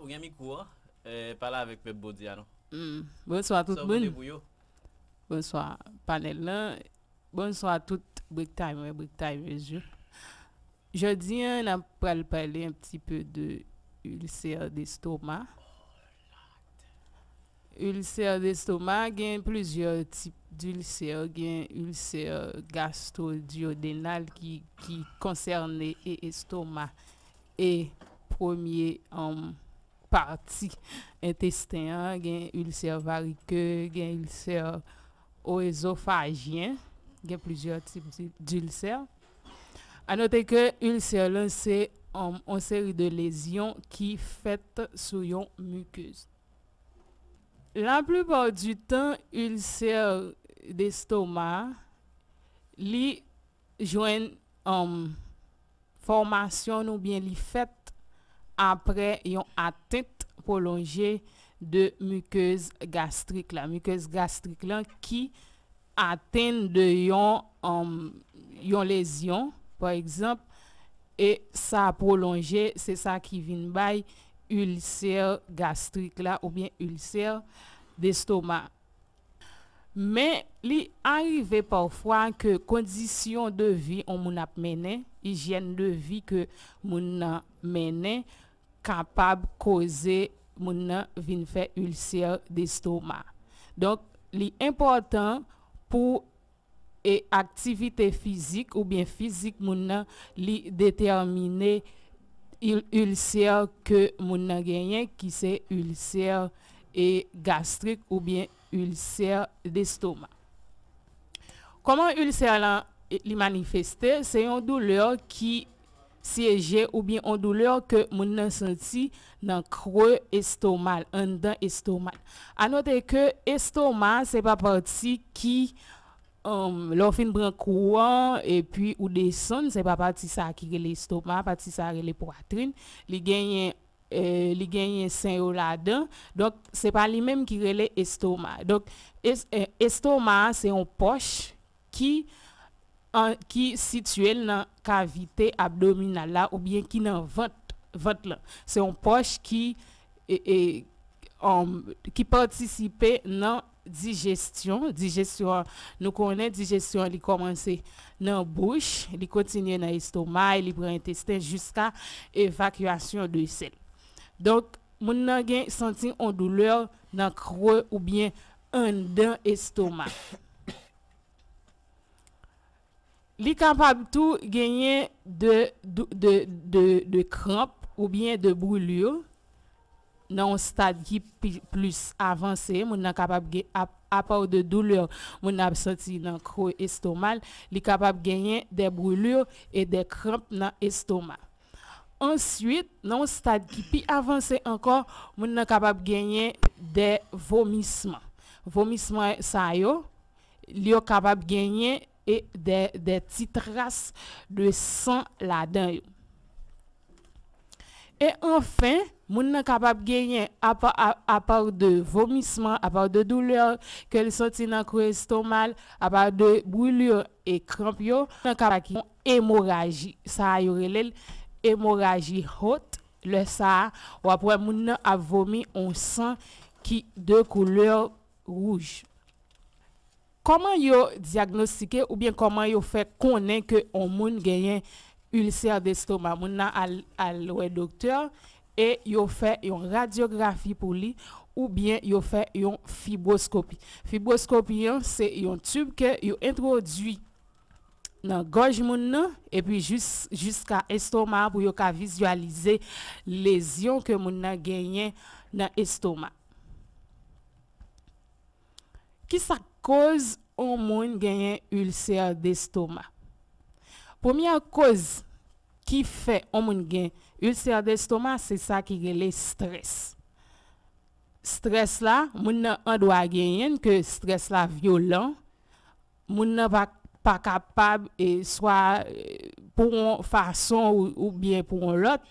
Ou gen mikou an, e pala avèk mè bò diyan an. Hmm. Bonso a tout bon. Bonso a panel nan. Bonso a tout. Break time, break time. Je diyan nan pral pale un pti pè de ulcer de stoma. Oh, ulcer de stoma gen plizye type dulcer, gen ulcer gastro-diodenal ki konserne e stoma e premier anm. partie intestin, y gen ulcer ulcère gen ulcer oesophagien, a plusieurs types d'ulcères. A noter que l'ulcère, c'est une série de lésions qui faites sur une muqueuse. La plupart du temps, l'ulcère d'estomac, li joint en um, formation ou bien li fait apre yon atent polonje de mukez gastrik la. Mukez gastrik la ki aten de yon um, lesyon, pa ekzamp, e sa polonje, se sa ki vin bay ulcer gastrik la, ou bien ulcer destoma. Me li arive pafwa ke kondisyon de vi yon moun ap menen, hijyen de vi ke moun ap menen, kapab koze moun nan vinfe ulcer de stoma. Donk li impotant pou e aktivite fizik ou bien fizik moun nan li determine ulcer ke moun nan genyen ki se ulcer e gastrik ou bien ulcer de stoma. Koman ulcer la li manifeste? Se yon douleur ki... siège ou bien en douleur que mon nan senti dans creux estomac en dent estomac à noter que estomac c'est pas parti qui euh, l'offre l'offine et puis ou descend c'est pas parti ça qui est l'estomac parti ça est les poitrine les gagne euh, il gagne saint Donc, ce n'est pas lui-même qui est l'estomac. Donc, euh, estomac, c'est une poche qui qui ki situe la cavité abdominale ou bien qui nan vant, vant la. poche qui participe à la digestion. Nous connaissons digestion. Digestion, Nous digestion commence dans la bouche, elle continue dans l'estomac li pran intestin jusqu'à evakuasyon de sel. Donc, nous avons senti en douleur la creux ou bien dans l'estomac. Li kapab tou genye de kramp ou bien de broulure. Nan stade ki plus avanse, moun nan kapab genye apaw de doulure moun nan ap soti nan kro estomal. Li kapab genye de broulure e de kramp nan estomal. Answit, nan stade ki plus avanse ankon, moun nan kapab genye de vomisman. Vomisman sa yo, li yo kapab genye... et des, petites traces de sang là-dedans. Et enfin, moun capable gagner à part, de vomissements, à part de douleurs qu'elle sentit dans le à part de brûlures et crampes, qui capable hémorragie. Ça y hémorragie haute, le ça ou après moun a vomi un sang qui de couleur rouge comment yo diagnostiquer ou bien comment yo fait connaître que on moun un ulcère d'estomac On na al au docteur et yo fait une radiographie pour lui ou bien yo fait une fibroscopie fibroscopie hein, c'est un tube que yo introduit dans gorge et puis jusqu'à estomac pour visualiser les visualiser lésion que moun a gagné dans estomac cause au monde gagne ulcère d'estomac. Première cause qui fait au monde gagne ulcère d'estomac, c'est ça qui est le stress. Stress là, on doit gagner que stress là violent, on n'est pas capable et soit euh, pour une façon ou, bien pour l'autre,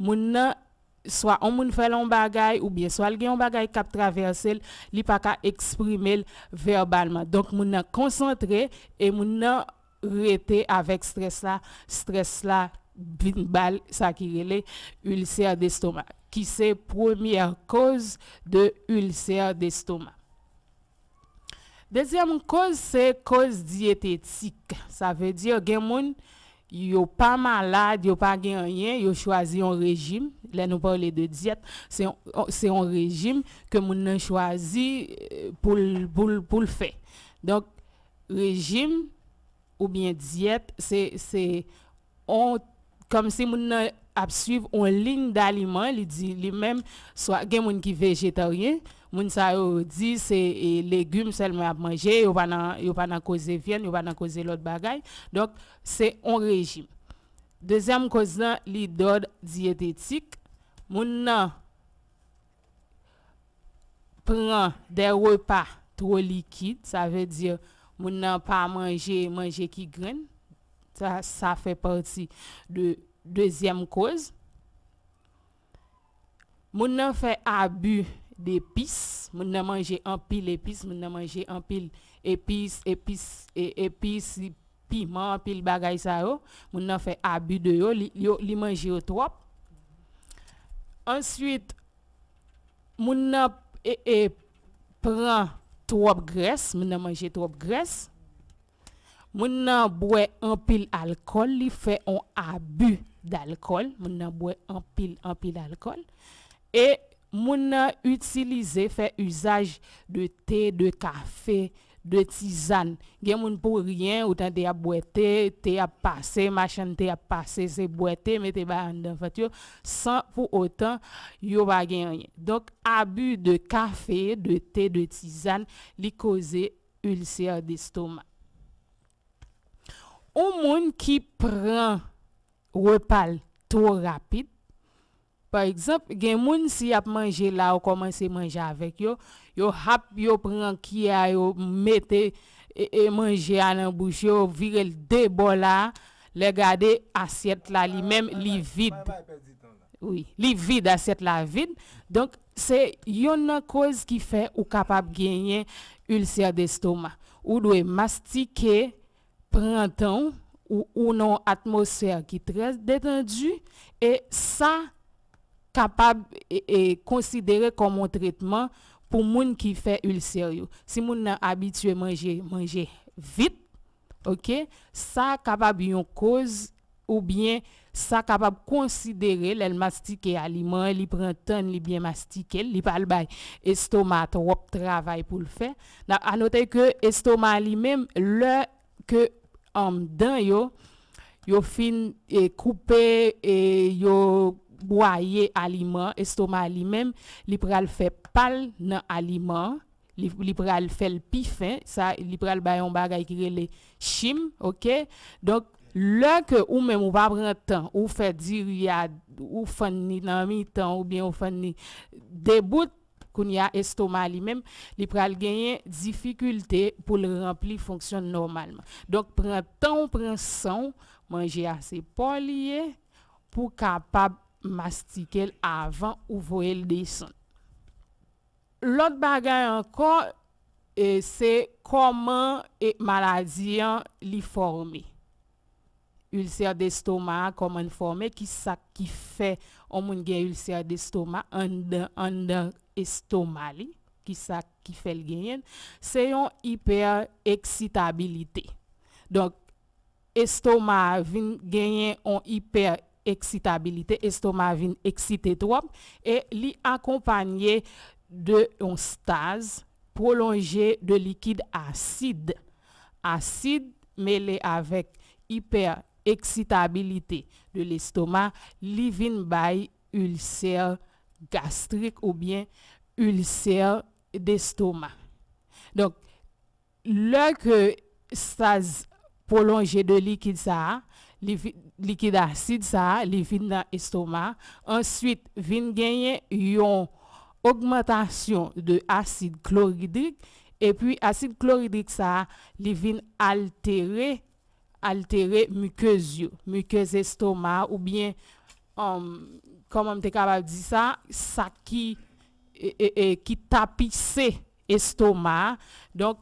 on soit on moun fait un bagaille ou bien soit il un bagay cap traversé li pas qu'à exprimer verbalement donc moun nan concentré et moun nan rete avec stress là stress là bin bal ça qui est ulcère d'estomac qui c'est première cause de ulcère d'estomac deuxième cause c'est cause diététique ça veut dire que gens yo pas malade, yo pas gain rien, yo choisi un régime. Là nous parlons de diète, c'est un oh, régime que mon choisi euh, pour pour pour le faire. Donc régime ou bien diète, c'est comme si mon a suivre une ligne d'aliments, il dit lui-même soit quelqu'un qui qui végétarien, E, on dit que c'est légumes seulement à manger. manger, qu'on ne peut pas causer la viande, qu'on ne pas causer d'autres choses. Donc, c'est un régime. Deuxième cause, l'hydrodiététique. On prend des repas trop liquides. Ça veut dire qu'on ne pas manger manger qui graine. Ça fait partie de deuxième cause. On fait abus d'épices. Mon a mangé en pile épices, mon a mangé en pile épices, épices, épices, piment, pile bagay ça yo. Mon a fait abus de yo, li, yo, li trop. Ensuite, mon a prend trop graisse, mon a mangé trop graisse. Mon a boit en pile alcool, il fait un abus d'alcool. Mon a boit en pile, en pile d'alcool. Et Moun nan utilize, fè usaj de te, de kafe, de tizan. Gen moun pou riyen, ou tan te a boete, te a pase, machan te a pase, se boete, me te ba an dan fatyo, san pou ou tan yo ba gen riyen. Donk, abu de kafe, de te, de tizan, li koze ulseyo de stoma. Ou moun ki pran repal to rapit, Par exemple, gen moun si ap manger la ou komanse manger avec yo, yo hap yo pran a yo mette et e manje nan bouch yo, virel des la, les gade asyet la li même ah, ah, li ah, vide. Oui, li vide asyet la vide. donc c'est yon nan koz ki fe ou kapap genyen serre d'estomac Ou dwe mastike prantan ou, ou atmosphère qui très très et ça ça capable et, considérer considéré comme un traitement pour moun qui fait ulcère. Si moun nan habitué manger manger vite, OK, ça capable une cause ou bien ça capable considérer l'el mastiquer aliment, li prend temps li bien mastiquer, li pas le estomac trop travail pour le faire. À noter que estomac lui-même le que en um, yo yo fin et coupé et yo boyer aliment, estomac lui-même, il peut faire pâle dans aliment, il peut faire le pif fin, ça il pral bay on qui le les chim, OK? Donc là que ou même on va prendre temps, ou fait dire ou fanni dans mi temps ou bien ou fanni debout qu'on y a estomac lui-même, il pral gagner difficulté pour le remplir fonctionne normalement. Donc prend temps, prend son manger assez polié pour capable mastike l avan ou vo el deson. L ot bagay ankon, se koman euh, e malazian li formi. Ulcer de estoma koman formi, ki sak ki fe, omoun gen ulcer de estoma, an dan estomali, ki sak ki fe l genyen, se yon hiper eksitabilite. Donk, estoma vin genyen yon hiper eksitabilite, excitabilité, estomac vin excité trop et li accompagné de stase prolongée de liquide acide. Acide mêlé avec hyper excitabilité de l'estomac, li vin ulcère gastrique ou bien ulcère d'estomac. Donc, lorsque stase prolongée de liquide ça, liquide acide ça li vin dans l'estomac. Ensuite, vient gagner une augmentation de acide chlorhydrique et puis acide chlorhydrique ça li altérées altérer altérer muqueuse, muqueuse estomac ou bien comme hum, comment tu capable de dire ça, ça qui qui tapissait estomac. Donc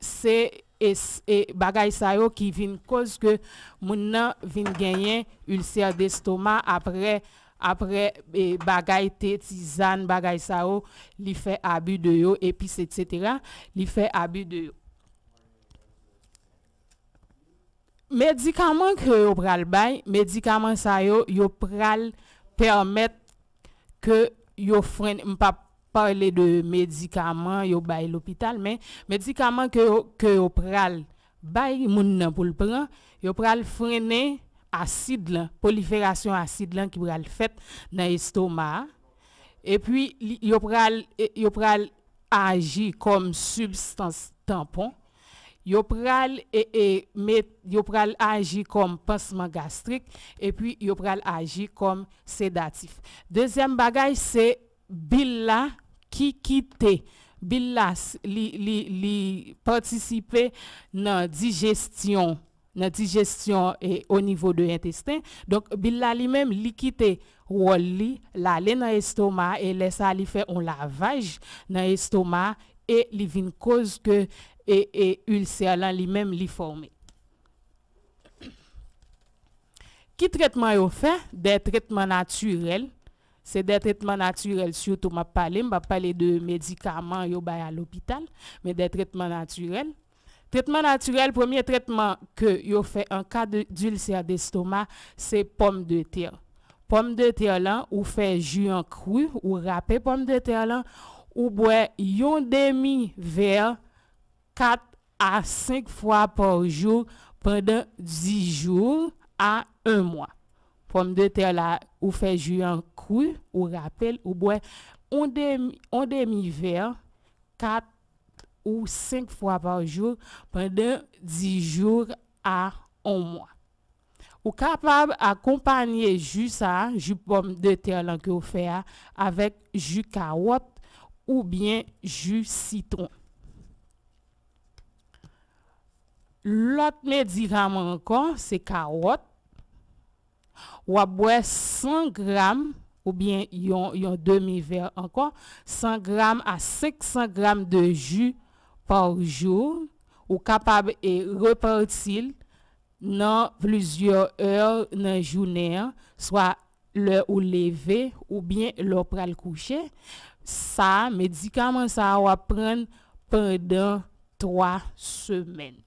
c'est E, e bagay sa yo ki vin koz ke moun nan vin genyen ulcer de stoma apre e bagay te, tizan, bagay sa yo, li fe abu de yo, epis, etc. Li fe abu de yo. Medikaman kre yo pral bay, medikaman sa yo, yo pral permet ke yo frene mpap. parler de médicaments yo bay l'hôpital mais médicaments que que yo pral bay moun freiner acide la prolifération acide qui pral fait dans l'estomac et puis yo pral e, yo pral agir comme substance tampon yo pral e, e, et, yo agir comme pansement gastrique et puis yo pral agir comme sédatif. Deuxième bagage c'est billa ki kite bil las li partisipe nan digestyon e o nivou de intestin. Donk, bil la li menm li kite wali la le nan estoma e lesa li fe on lavaj nan estoma e li vin koz ke e, e ulse lan li menm li forme. Ki tretman yo fe? De tretman naturel. Se de tretman naturel, si yo touman pale, mba pale de medikaman yo bay al opital, me de tretman naturel. Tretman naturel, pwemye tretman ke yo fe an ka dulce ad estoma, se pwem de teyo. Pwem de teyo lan ou fe ju an kwi ou rape pwem de teyo lan ou bwe yon demi ver 4 a 5 fwa por jou pweden 10 jou a 1 mwa. pomme de terre là, ou fait jus en cru, ou rappel, ou bois on demi, on demi verre, quatre ou 5 fois par jour pendant 10 jours à un mois. Ou capable d'accompagner jus ça, jus pomme de terre là que vous hein, avec jus carotte ou bien jus citron. L'autre médicament encore, c'est carotte Ou a boye 100 gram ou bien yon demi ver anko 100 gram a 600 gram de jus par jour Ou kapab e repartil nan plusieurs heures nan jouner Soa le ou leve ou bien le pral kouche Sa medikaman sa ou a pren pendant 3 semen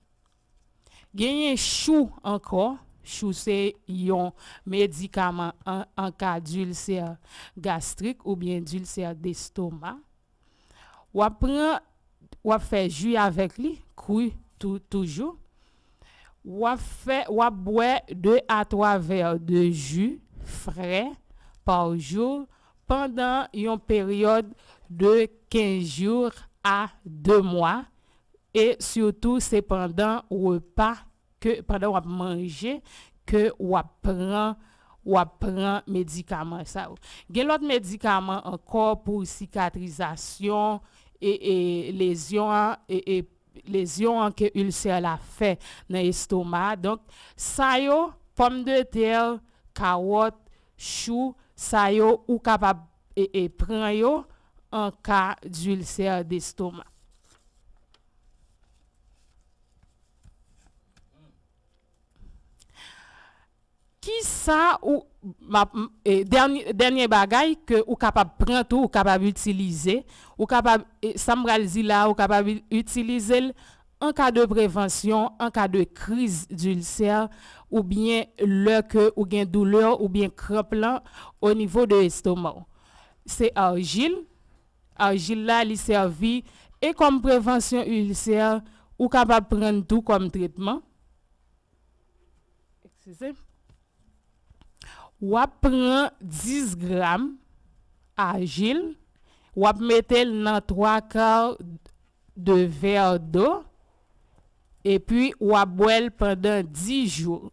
Genyen chou anko chouse un médicament en, cas d'ulcère gastrique ou bien d'ulcère d'estomac. On après, on fait jus avec lui, cru toujours. On fait, 2 à trois verres de jus frais par jour pendant une période de 15 jours à 2 mois et surtout c'est pendant repas Ke wap manje, ke wap pran, wap pran medikaman sa ou. Gen lot medikaman ankor pou sikatrizasyon e, e lezyon anke e, e, ulcer la fe nan estoma. Donk, sayo, pom de tel, kawot, chou, sayo ou kapab e pran yo anka dulcer de estoma. Ça, ou e, dernier, dernier bagage que ou prendre prendre ou capable utiliser ou capable eh, samral ou capable utiliser en cas de prévention, en cas de crise d'ulcère ou bien le ou bien douleur, ou bien là au niveau de l'estomac c'est agile argile là il servi, comme prévention prévention vous ou prendre tout comme traitement Excusez-moi. wap pren 10 gram argil, wap metel nan 3 kard de ver do, epi wap boel pandan 10 jour.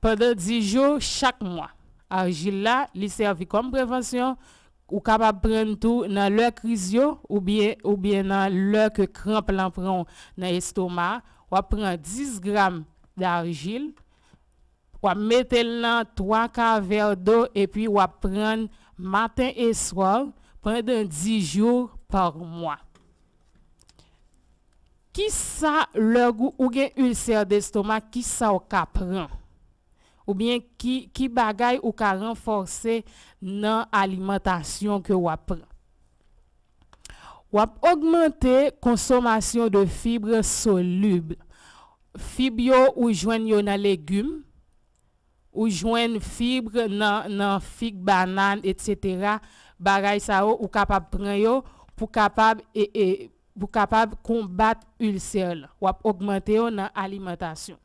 Pandan 10 jour chak mwa. Argil la, li servi kom prevensyon, wap pren tou nan lèk rizyo, ou bien nan lèk kranp l'ampron nan estoma. Wap pren 10 gram argil, Wap metel nan 3 ka verdo e pi wap pran matin e swan pran den 10 jou par mwa. Ki sa lor ou gen ulcer de estoma, ki sa ou ka pran? Ou bien ki bagay ou ka renforse nan alimentasyon ke wap pran? Wap augmente konsomasyon de fibre soluble. Fibyo ou jwen yonan legume. ou joindre fibre dans dans les banane etc. bagaille ça ou capable prendre e, pour capable et, et pour capable combattre ulcère ou augmenter dans alimentation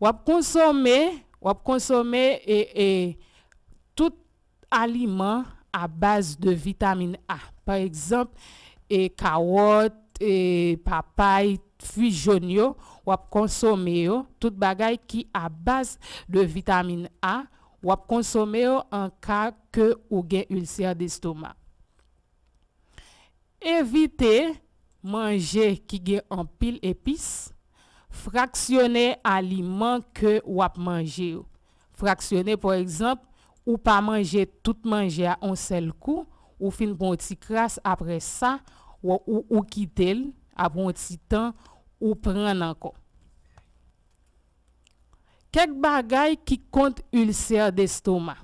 ou consommer ou consommer et, e, tout aliment à base de vitamine A par exemple et carottes et papaye fruits jaunes wap konsome yo tout bagay ki a base de vitamine A, wap konsome yo an ka ke ou gen ulcer de stoma. Evite manje ki gen an pil epis, fraksyone aliman ke wap manje yo. Fraksyone, pou ekzamp, ou pa manje tout manje a on sel kou, ou fin bon ti kras apre sa, ou ki tel, a bon ti tan, ou prendre encore. Quelques bagailles qui comptent ulcère d'estomac.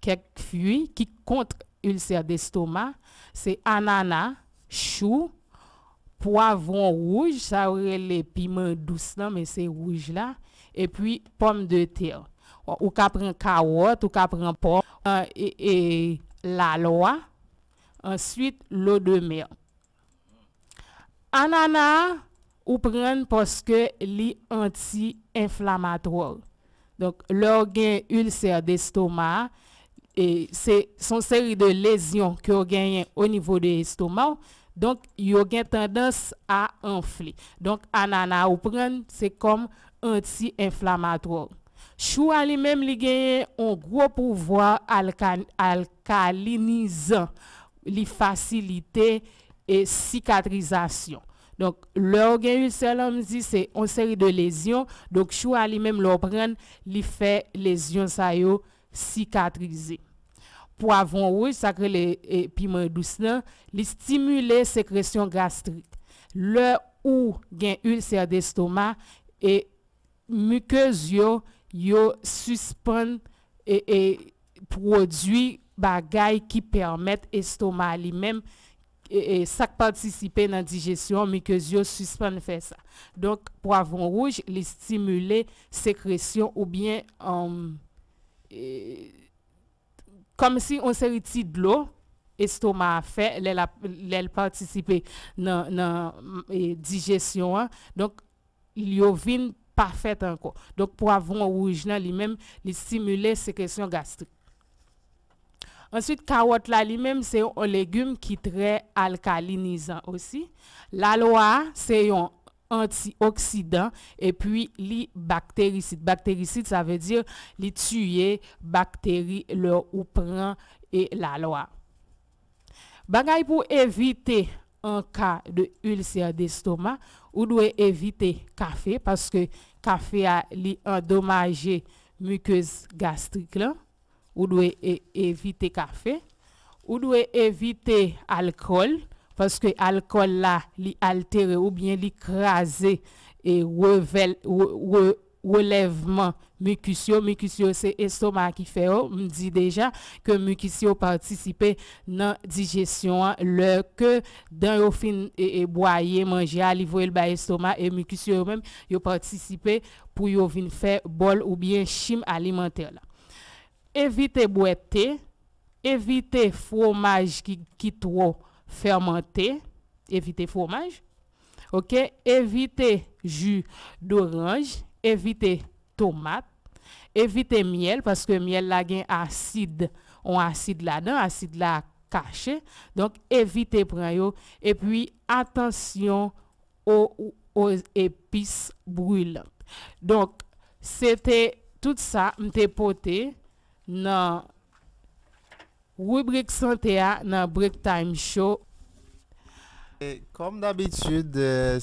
Quelques fruits qui comptent ulcère d'estomac, c'est ananas, chou, poivron rouge, ça aurait les piments doucement mais c'est rouge là, et puis pommes de terre. Ou, prend ou prend euh, et, et la loi. Ensuite, l'eau de mer. Anana ou parce que li anti-inflammatoire. Donc, a ulcère ulcère d'estomac et c'est son série de lésions qu'il a au niveau de l'estomac. Donc, yo a tendance à enfler. Donc, anana ou prendre comme comme anti-inflammatoire. Chou a li même li gros un pouvoir pouvoir alcalinisant, il li cicatrisation. Donk lor gen ulcer lomzi se anseri de lezyon, donk chou alimem lor pren li fe lezyon sa yo sikatrize. Po avon ou, sakre li epi mwadousna, li stimule sekresyon gastrik. Lor ou gen ulcer de estoma, e mwke yo yo suspon e prodwi bagay ki permet estoma alimem et, ça participe à la digestion mais que zyo suspend ça. Donc, pour poivron rouge les stimuler sécrétion. ou bien euh, comme si on s'est de l'eau, estoma a fait, elle participe participé dans mm, digestion hein. donc il y a vin parfaite parfaite encore. Donc poivron rouge lui-même, stimuler sécrétion gastrique Ensuite, carotte la même c'est un légume qui est très alcalinisant aussi. loi, c'est un antioxydant et puis les bactéricides. Bactéricides, ça veut dire les tuer bactéries le ou et loi. Bagay pour éviter un cas de ulcère d'estomac, ou doit éviter café parce que café a endommagé muqueuse gastrique là. ou dwe e, evite kafe ou dwe evite alkol paske alkol la li altere ou bien li kraze e weleveman mwikisyon mwikisyon se estoma ki fe yo mdi deja ke mwikisyon partisipe nan dijesyon lor ke den yo fin e, e boye manje a li voel ba estoma e mwikisyon men yo partisipe pou yo vin fe bol ou bien chim alimenter la Evite bwete, evite fwomaj ki kito fwomante, evite fwomaj, ok, evite ju d'oranj, evite tomat, evite miel, paske miel la gen asid, on asid la nan, asid la kache, donk evite pran yo, epi, atansyon ou epis brulant. Donk, sete tout sa, mte pote. nan rubrik Santea nan Brick Time Show. Kom d'abitud,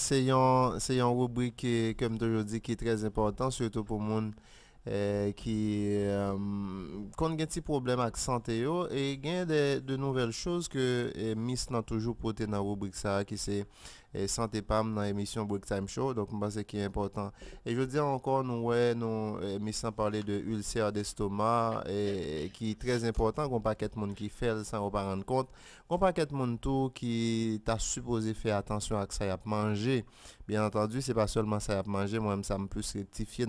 se euh, yon rubrik kem de jodi ki trez important, surtout pou moun euh, ki kon euh, gen ti problem ak Santeo, e gen de nouvel chos ke mis nan toujou pote nan rubrik sa ki se Sante Pam nan emisyon Break Time Show Donk mwen pan se ki e important E je di ankon nou we nou Misan parle de ulcer de stoma E ki trez important Kon pa ket moun ki fel san ou pa rende kont Kon pa ket moun tou ki Ta supose fe atansyon ak sa yap manje Bien antandu se pa solman sa yap manje Mwen msa mpou se rectifiye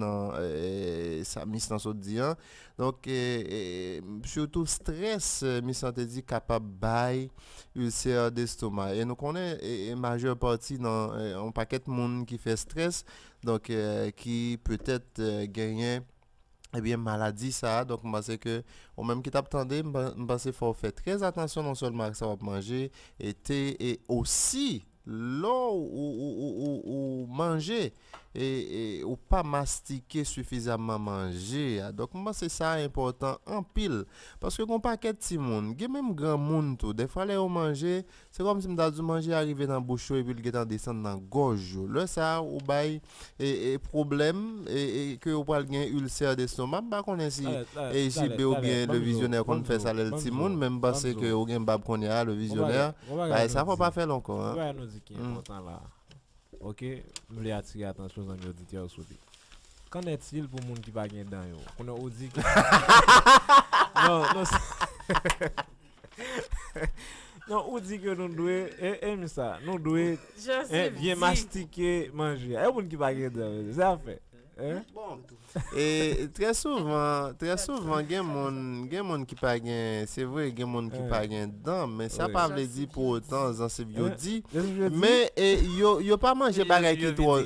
San mis nan so diyan Donk Soutou stres Misan te di kapab bay Ulcer de stoma E nou konen e majeur pan dans euh, un paquet de monde qui fait stress, donc euh, qui peut-être euh, gagne et eh bien, maladie, ça. Donc, moi que, au même qui t'attendait, je faut faire très attention non seulement à ce va manger, et, et aussi l'eau ou, ou manger. E, e, ou pa mastike sufizabman manje Dok mwen pa se sa importan An pil Paske kon pa ket ti moun Gen men m gran moun tou De fwa le ou manje Se kom si m da du manje Arrive nan boucho E pil gen tan desan nan goj Le sa ou bay E, e problem E ke ou pal gen ulcer de son Mwen pa konensi E jibbe ou gen le vizyoner Kon fes alel ti moun Mwen pa se ke ou gen bab kon ya Le bon vizyoner Bay bon sa fwa pa fel anko Mwen pa anozike Mwen pa anozike Ok, mou li atsige atansyon zan yo diti yo soubi. Kan net sil pou moun ki bagen dan yo? Kou nou ou di ki... Non, non... Non, ou di ki nou dwe, e, e misa, nou dwe... Je ansev e, dik. ...ye mastike manje. E moun ki bagen dan yo, se a fey. Bon, e tre souvan Tre souvan gen moun Gen moun ki pa gen, se vwe gen moun ki pa gen Dan, men sa pavle di pou otan Zan se vyo di Men, yo pa manje bagay ki to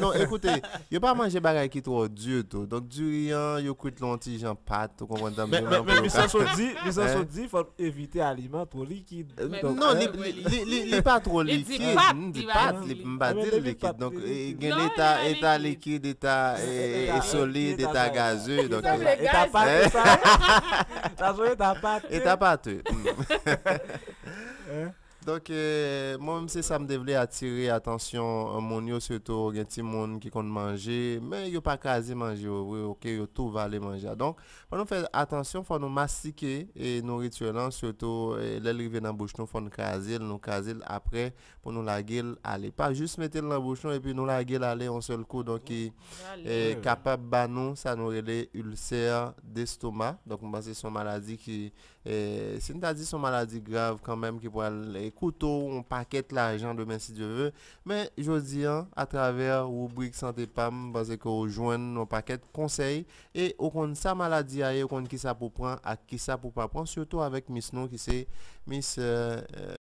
Non, ekoute Yo pa manje bagay ki to, di yo to Donk di riyan, yo kwit lonti jan pat Men, men, men, men, men, men Men san sou di, men san sou di, evite aliman Tro likid Non, li pa tro likid Ni di pat, li mbade likid Gen eta likid, eta et solide et euh, t'as Donc, et t'as pas tout ça. T'as joué pas Et t'as pas tout. Donk, mwen mse sa mde vle atire, atansyon, mwen yo sou eto gen ti moun ki kon manje, men yo pa kazi manje, ok, yo tou va ale manje. Donk, mwen nou fè atansyon, fò nou mastike, nou rituelan, sou eto euh, lèl rive nan bouchnon, fò nou kazi, lèl nou kazi apre, pou nou la gil ale. Pa jist mette nan bouchnon, epi nou la gil ale onsel kou, donk ki kapab banon, sa nou rele ulcer d'estoma. Donk, mwen mwen se son malazi ki... Eh, se n ta di son maladi grav kan menm ki po ale koutou ou paket la ajan de men si di yo ve men jodi an a traver ou bouik sante pam panse ko ou jwen nou paket konsey e ou kon sa maladi aye ou kon ki sa pou pran a ki sa pou pa pran soto avek mis nou ki se mis eh, eh,